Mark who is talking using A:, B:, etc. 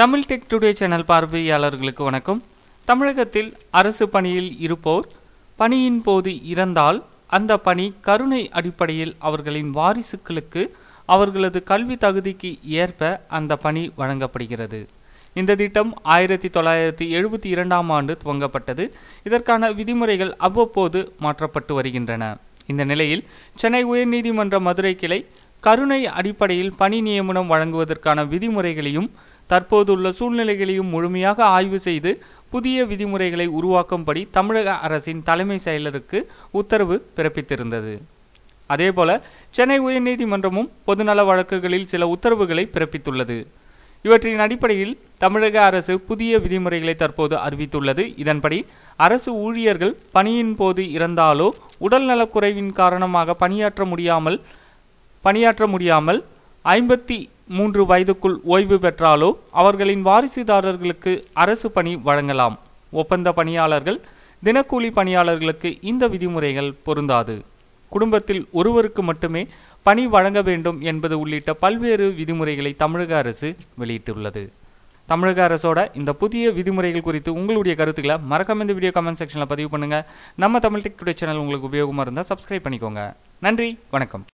A: Tamil tech today channel பார்வையாளர்களுக்கு வணக்கம் தமிழகத்தில் அரசு பணியில் இருப்போர் பணியின் போது இறந்தால் அந்த பணி கருணை அடிப்படையில் அவர்களின் வாரிசுகளுக்கு அவர்களது கல்வி தகுதிக்கு ஏற்ப அந்த பணி வழங்கப்படுகிறது இந்த திட்டம் ஆயிரத்தி தொள்ளாயிரத்தி எழுபத்தி இரண்டாம் ஆண்டு துவங்கப்பட்டது இதற்கான விதிமுறைகள் அவ்வப்போது மாற்றப்பட்டு வருகின்றன இந்த நிலையில் சென்னை உயர்நீதிமன்ற மதுரை கிளை கருணை அடிப்படையில் பணி நியமனம் வழங்குவதற்கான விதிமுறைகளையும் தற்போதுள்ள சூழ்நிலைகளையும் முழுமையாக ஆய்வு செய்து புதிய விதிமுறைகளை உருவாக்கும்படி தமிழக அரசின் தலைமை செயலருக்கு உத்தரவு பிறப்பித்திருந்தது அதேபோல சென்னை உயர்நீதிமன்றமும் பொதுநல வழக்குகளில் சில உத்தரவுகளை பிறப்பித்துள்ளது இவற்றின் அடிப்படையில் தமிழக அரசு புதிய விதிமுறைகளை தற்போது அறிவித்துள்ளது இதன்படி அரசு ஊழியர்கள் பணியின் போது இறந்தாலோ உடல் நலக்குறைவின் காரணமாக பணியாற்ற முடியாமல் பணியாற்ற முடியாமல் ஐம்பத்தி மூன்று வயதுக்குள் ஓய்வு பெற்றாலோ அவர்களின் வாரிசுதாரர்களுக்கு அரசு பணி வழங்கலாம் ஒப்பந்த பணியாளர்கள் தினக்கூலி பணியாளர்களுக்கு இந்த விதிமுறைகள் பொருந்தாது குடும்பத்தில் ஒருவருக்கு மட்டுமே பணி வழங்க வேண்டும் என்பது உள்ளிட்ட பல்வேறு விதிமுறைகளை தமிழக அரசு வெளியிட்டுள்ளது தமிழக அரசோட இந்த புதிய விதிமுறைகள் குறித்து உங்களுடைய கருத்துக்களை மறக்காம இந்த வீடியோ கமெண்ட் செக்ஷனில் பதிவு பண்ணுங்கள் நம்ம தமிழ் டெக் டுடே சேனல் உங்களுக்கு உபயோகமாக இருந்தால் சப்ஸ்கிரைப் பண்ணிக்கோங்க நன்றி வணக்கம்